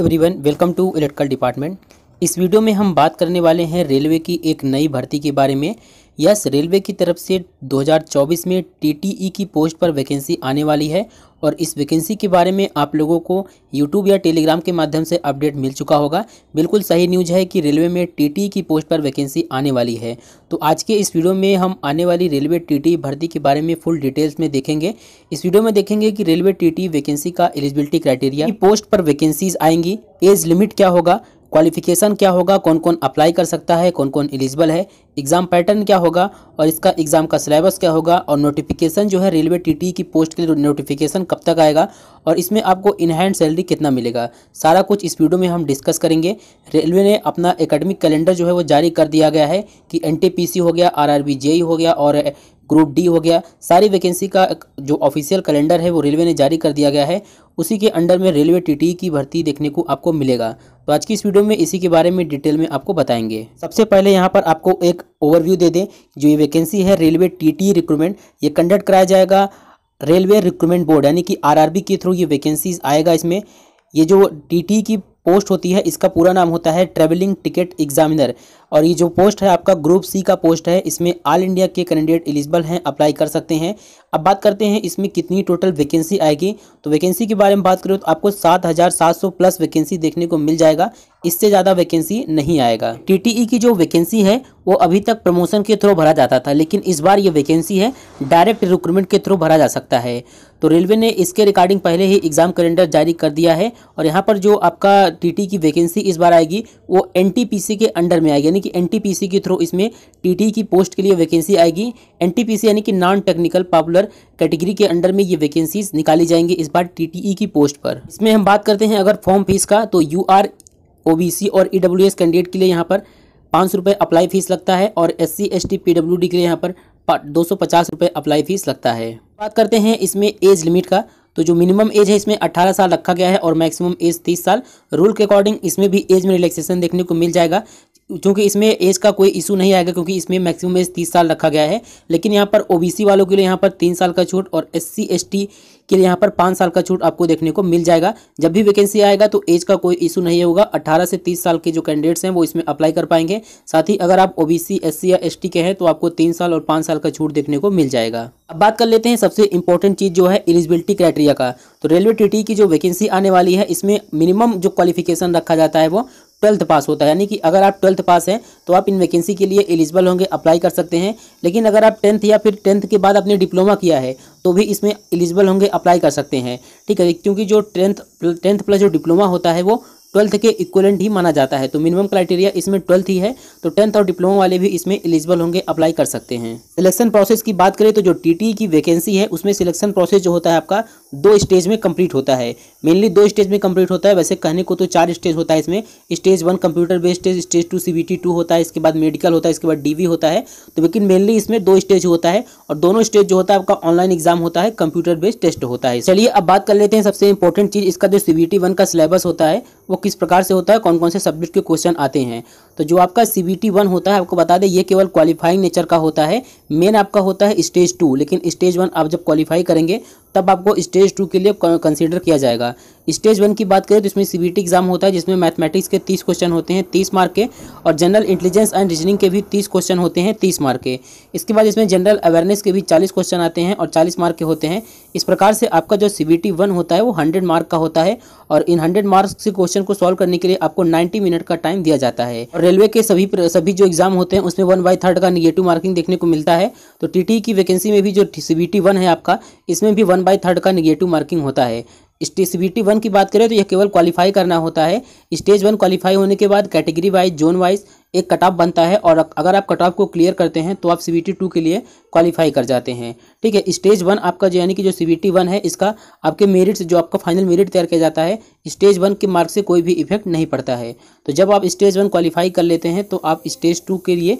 everyone welcome to electrical department इस video में हम बात करने वाले हैं रेलवे की एक नई भर्ती के बारे में यस रेलवे की तरफ से 2024 में टीटीई की पोस्ट पर वैकेंसी आने वाली है और इस वैकेंसी के बारे में आप लोगों को यूट्यूब या टेलीग्राम के माध्यम से अपडेट मिल चुका होगा बिल्कुल सही न्यूज है कि रेलवे में टीटीई की पोस्ट पर वैकेंसी आने वाली है तो आज के इस वीडियो में हम आने वाली रेलवे टीटीई भर्ती के बारे में फुल डिटेल्स में देखेंगे इस वीडियो में देखेंगे कि रेलवे टी वैकेंसी का एलिजिबिलिटी क्राइटेरिया पोस्ट पर वैकेंसीज आएंगी एज लिमिट क्या होगा क्वालिफिकेशन क्या होगा कौन कौन अप्लाई कर सकता है कौन कौन एलिजिबल है एग्ज़ाम पैटर्न क्या होगा और इसका एग्ज़ाम का सिलेबस क्या होगा और नोटिफिकेशन जो है रेलवे टीटी e की पोस्ट के लिए नोटिफिकेशन कब तक आएगा और इसमें आपको इनहैंड सैलरी कितना मिलेगा सारा कुछ इस वीडियो में हम डिस्कस करेंगे रेलवे ने अपना एकेडमिक कैलेंडर जो है वो जारी कर दिया गया है कि एन हो गया आर e हो गया और ग्रुप डी हो गया सारी वैकेंसी का जो ऑफिशियल कैलेंडर है वो रेलवे ने जारी कर दिया गया है उसी के अंडर में रेलवे टी e की भर्ती देखने को आपको मिलेगा तो आज की इस वीडियो में इसी के बारे में डिटेल में आपको बताएंगे सबसे पहले यहाँ पर आपको एक ओवरव्यू दे दें जो ये वैकेंसी है रेलवे टी रिक्रूटमेंट ये कंडक्ट कराया जाएगा रेलवे रिक्रूटमेंट बोर्ड यानी कि आर के थ्रू ये वैकेंसीज आएगा इसमें ये जो टी e की पोस्ट होती है इसका पूरा नाम होता है ट्रेवलिंग टिकट एग्जामिनर और ये जो पोस्ट है आपका ग्रुप सी का पोस्ट है इसमें ऑल इंडिया के कैंडिडेट एलिजिबल हैं अप्लाई कर सकते हैं अब बात करते हैं इसमें कितनी टोटल वैकेंसी आएगी तो वैकेंसी के बारे में बात करें तो आपको सात हज़ार सात सौ प्लस वैकेंसी देखने को मिल जाएगा इससे ज़्यादा वैकेंसी नहीं आएगा टी e की जो वैकेंसी है वो अभी तक प्रमोशन के थ्रू भरा जाता था लेकिन इस बार ये वैकेंसी है डायरेक्ट रिक्रूटमेंट के थ्रू भरा जा सकता है तो रेलवे ने इसके रिकॉर्डिंग पहले ही एग्ज़ाम कैलेंडर जारी कर दिया है और यहाँ पर जो आपका टीटी e की वैकेंसी इस बार आएगी वो एन के अंडर में आएगी यानी कि एन के थ्रू इसमें टी की पोस्ट के लिए वैकेंसी आएगी एन यानी कि नॉन टेक्निकल पॉपुलर कैटेगरी के अंडर में ये वैकेंसीज निकाली जाएंगी इस बार टी e की पोस्ट पर इसमें हम बात करते हैं अगर फॉर्म फीस का तो यू आर और ई e कैंडिडेट के लिए यहाँ पर पाँच रुपये अप्लाई फीस लगता है और एस सी एस के लिए यहाँ पर दो सौ अप्लाई फीस लगता है बात करते हैं इसमें एज लिमिट का तो जो मिनिमम एज है इसमें 18 साल रखा गया है और मैक्सिमम एज 30 साल रूल के अकॉर्डिंग इसमें भी एज में रिलैक्सेशन देखने को मिल जाएगा क्योंकि इसमें एज का कोई इशू नहीं आएगा क्योंकि इसमें मैक्सिमम एज तीस साल रखा गया है लेकिन यहाँ पर ओबीसी वालों के लिए यहाँ पर तीन साल का छूट और एस सी के लिए यहाँ पर पाँच साल का छूट आपको देखने को मिल जाएगा जब भी वैकेंसी आएगा तो एज का कोई इशू नहीं होगा अट्ठारह से तीस साल के जो कैंडिडेट्स हैं वो इसमें अप्लाई कर पाएंगे साथ ही अगर आप ओबीसी एससी या एस के हैं तो आपको तीन साल और पाँच साल का छूट देखने को मिल जाएगा अब बात कर लेते हैं सबसे इंपॉर्टेंट चीज़ जो है एलिजिबिलिटी क्राइटेरिया का तो रेलवे टी की जो वैकेंसी आने वाली है इसमें मिनिमम जो क्वालिफिकेशन रखा जाता है वो ट्वेल्थ पास होता है यानी कि अगर आप ट्वेल्थ पास हैं तो आप इन वैकेंसी के लिए एलिजिबल होंगे अप्लाई कर सकते हैं लेकिन अगर आप टेंथ या फिर टेंथ के बाद आपने डिप्लोमा किया है तो भी इसमें एलिजिबल होंगे अप्लाई कर सकते हैं ठीक है क्योंकि जो टेंथ टेंथ प्लस जो डिप्लोमा होता है वो ट्वेल्थ के इक्वलेंट ही माना जाता है तो मिनिमम क्राइटेरिया इसमें ट्वेल्थ ही है तो टेंथ और डिप्लोमा वाले भी इसमें एलिजिबल होंगे अप्लाई कर सकते हैं सिलेक्शन प्रोसेस की बात करें तो जो टी e की वैकेंसी है उसमें सिलेक्शन प्रोसेस जो होता है आपका दो स्टेज में कंप्लीट होता है मेनली दो स्टेज में कंप्लीट होता है वैसे कहने को तो चार स्टेज होता है इसमें stage one computer based stage stage two C two होता है इसके बाद मेडिकल होता है इसके बाद डी होता है तो लेकिन मेनली इसमें दो स्टेज होता है और दोनों स्टेज जो होता है आपका ऑनलाइन एग्जाम होता है कंप्यूटर बेस्ड टेस्ट होता है चलिए अब बात कर लेते हैं सबसे इंपॉर्टेंट चीज़ इसका जो सी बी का सिलेबस होता है वो किस प्रकार से होता है कौन कौन से सब्जेक्ट के क्वेश्चन आते हैं तो जो आपका सी बी वन होता है आपको बता दें ये केवल क्वालिफाइंग नेचर का होता है मेन आपका होता है स्टेज टू लेकिन स्टेज वन आप जब क्वालिफाई करेंगे तब आपको स्टेज टू के लिए कंसिडर किया जाएगा स्टेज वन की बात करें तो इसमें सीबीटी एग्जाम होता है जिसमें मैथमेटिक्स के तीस क्वेश्चन होते हैं तीस मार्क के और जनरल इंटेलिजेंस एंड रीजनिंग के भी तीस क्वेश्चन होते हैं तीस मार्क के इसके बाद इसमें जनरल अवेयरनेस के भी चालीस क्वेश्चन आते हैं और चालीस मार्क के होते हैं इस प्रकार से आपका जो सी बी वन होता है वो हंड्रेड मार्क का होता है और इन हंड्रेड मार्क्स के क्वेश्चन को सॉल्व करने के लिए आपको नाइन्टी मिनट का टाइम दिया जाता है और रेलवे के सभी सभी जो एग्जाम होते हैं उसमें वन बाई थर्ड का निगेटिव मार्किंग देखने को मिलता है तो टी e की वैकेंसी में भी जो सी वन है आपका इसमें भी वन बाई थर्ड का निगेटिव मार्किंग होता है स्टेसिविटी वन की बात करें तो यह केवल क्वालिफाई करना होता है स्टेज वन क्वालिफाई होने के बाद कैटेगरी वाइज जोन वाइज एक कट ऑफ बनता है और अगर आप कट ऑफ को क्लियर करते हैं तो आप सी टू के लिए क्वालिफाई कर जाते हैं ठीक है स्टेज वन आपका जो यानी कि जो सी वन है इसका आपके मेरिट जो आपका फाइनल मेरिट तैयार किया जाता है स्टेज वन के मार्क से कोई भी इफेक्ट नहीं पड़ता है तो जब आप स्टेज वन क्वालिफाई कर लेते हैं तो आप स्टेज टू के लिए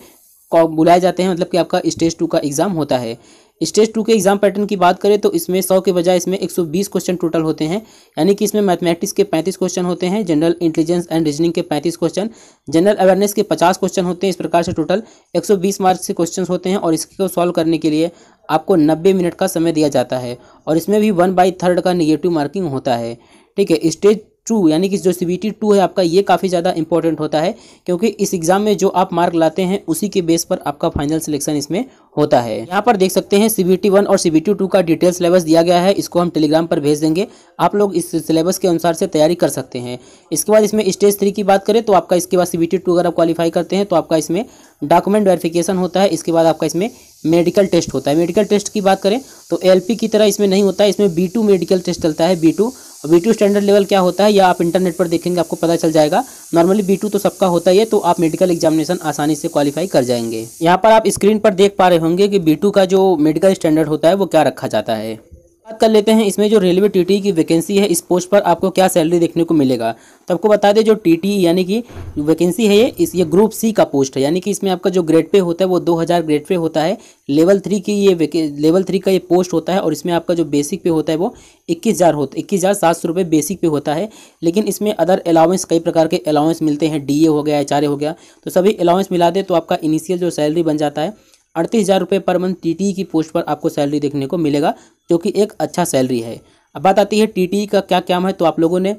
बुलाए जाते हैं मतलब कि आपका स्टेज टू का एग्ज़ाम होता है स्टेज टू के एग्जाम पैटर्न की बात करें तो इसमें सौ के बजाय इसमें एक सौ बीस क्वेश्चन टोटल होते हैं यानी कि इसमें मैथमेटिक्स के पैंतीस क्वेश्चन होते हैं जनरल इंटेलिजेंस एंड रीजनिंग के पैंतीस क्वेश्चन जनरल अवेयरनेस के पचास क्वेश्चन होते हैं इस प्रकार से टोटल एक सौ बीस मार्क्स के क्वेश्चन होते हैं और इसको सॉल्व करने के लिए आपको नब्बे मिनट का समय दिया जाता है और इसमें भी वन बाई थर्ड का निगेटिव मार्किंग होता है ठीक है स्टेज टू यानी कि जो सी टू है आपका ये काफ़ी ज़्यादा इंपॉर्टेंट होता है क्योंकि इस एग्ज़ाम में जो आप मार्क लाते हैं उसी के बेस पर आपका फाइनल सिलेक्शन इसमें होता है यहाँ पर देख सकते हैं सी वन और सी टू का डिटेल सिलेबस दिया गया है इसको हम टेलीग्राम पर भेज देंगे आप लोग इस सिलेबस के अनुसार से तैयारी कर सकते हैं इसके बाद इसमें स्टेज थ्री की बात करें तो आपका इसके बाद सी टू अगर आप क्वालिफाई करते हैं तो आपका इसमें डॉक्यूमेंट वेरिफिकेशन होता है इसके बाद आपका इसमें मेडिकल टेस्ट होता है मेडिकल टेस्ट की बात करें तो पी की तरह इसमें नहीं होता है इसमें बी टू मेडिकल टेस्ट चलता है B two B two standard level क्या होता है या आप इंटरनेट पर देखेंगे आपको पता चल जाएगा नॉर्मली बी टू तो सबका होता ही है तो आप मेडिकल एग्जामिनेशन आसानी से क्वालिफाई कर जाएंगे यहाँ पर आप स्क्रीन पर देख पा रहे होंगे कि बी टू का जो मेडिकल स्टैंडर्ड होता है वो क्या रखा जाता है बात कर लेते हैं इसमें जो रेलवे टीटी की वैकेंसी है इस पोस्ट पर आपको क्या सैलरी देखने को मिलेगा तो आपको बता दें जो टीटी यानी कि वैकेंसी है ये इस ये ग्रुप सी का पोस्ट है यानी कि इसमें आपका जो ग्रेड पे होता है वो 2000 ग्रेड पे होता है लेवल थ्री की ये लेवल थ्री का ये पोस्ट होता है और इसमें आपका जो बेसिक पे होता है वो इक्कीस हज़ार होता इक्कीस हज़ार सात सौ रुपये बेसिक पे होता है लेकिन इसमें अदर अलाउंस कई प्रकार के अलाउंस मिलते हैं डी हो गया एच हो गया तो सभी अलाउंस मिला दे तो आपका इनिशियल जो सैलरी बन जाता है अड़तीस हज़ार रुपये पर मंथ टी की पोस्ट पर आपको सैलरी देखने को मिलेगा जो कि एक अच्छा सैलरी है अब बात आती है टी e का क्या काम है तो आप लोगों ने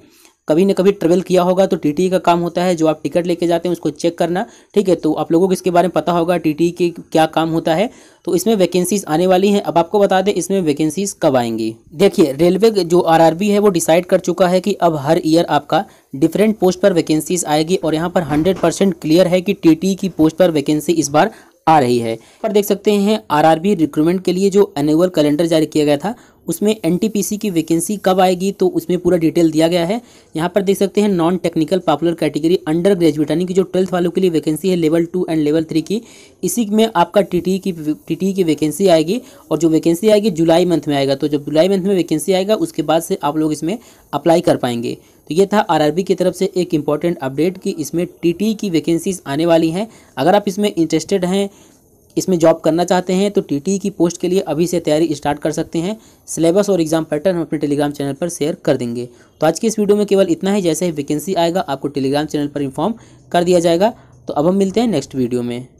कभी ना कभी ट्रेवल किया होगा तो टीटी e का काम होता है जो आप टिकट लेके जाते हैं उसको चेक करना ठीक है तो आप लोगों को इसके बारे में पता होगा टीटी e के क्या काम होता है तो इसमें वैकेंसीज आने वाली हैं अब आपको बता दें इसमें वैकेंसीज कब आएंगी देखिए रेलवे जो आरआरबी है वो डिसाइड कर चुका है कि अब हर ईयर आपका डिफरेंट पोस्ट पर वैकेंसीज आएगी और यहाँ पर हंड्रेड परसेंट क्लियर है कि टी की पोस्ट पर वैकेंसी इस बार आ रही है पर देख सकते हैं आरआरबी रिक्रूटमेंट के लिए जो एनुअल कैलेंडर जारी किया गया था उसमें एन की वैकेंसी कब आएगी तो उसमें पूरा डिटेल दिया गया है यहाँ पर देख सकते हैं non technical popular category under graduate यानी कि जो ट्वेल्थ वालों के लिए वैकेंसी है level two and level three की इसी में आपका टी e की टी e की वैकेंसी आएगी और जो वैकेंसी आएगी जुलाई मंथ में आएगा तो जब जुलाई मंथ में वैकेंसी आएगा उसके बाद से आप लोग इसमें अप्लाई कर पाएंगे तो ये था आरआरबी की तरफ से एक इम्पॉर्टेंट अपडेट कि इसमें टीटी e की वैकेंसीज आने वाली हैं अगर आप इसमें इंटरेस्टेड हैं इसमें जॉब करना चाहते हैं तो टी e की पोस्ट के लिए अभी से तैयारी स्टार्ट कर सकते हैं सिलेबस और एग्जाम पैटर्न हम अपने टेलीग्राम चैनल पर शेयर कर देंगे तो आज की इस वीडियो में केवल इतना ही जैसे ही वैकेंसी आएगा आपको टेलीग्राम चैनल पर इन्फॉर्म कर दिया जाएगा तो अब हम मिलते हैं नेक्स्ट वीडियो में